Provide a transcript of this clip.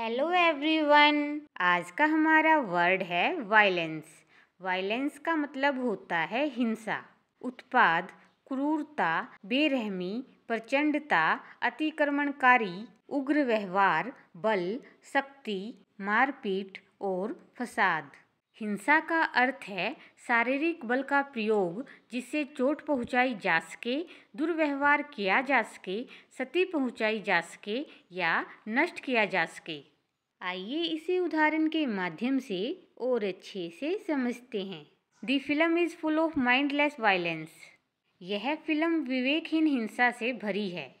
hello everyone आज का हमारा वर्ड है वायलेंस वायलेंस का मतलब होता है हिंसा उत्पाद क्रूरता बेरहमी प्रचंडता अतिक्रमणकारी उग्र व्यवहार बल शक्ति मारपीट और फसाद हिंसा का अर्थ है शारीरिक बल का प्रयोग जिससे चोट पहुंचाई जा सके दुर्व्यवहार किया जा सके क्षति पहुंचाई जा सके या नष्ट किया जा सके आइए इसी उदाहरण के माध्यम से और अच्छे से समझते हैं the film is full of mindless violence यह फिल्म विवेकहीन हिंसा से भरी है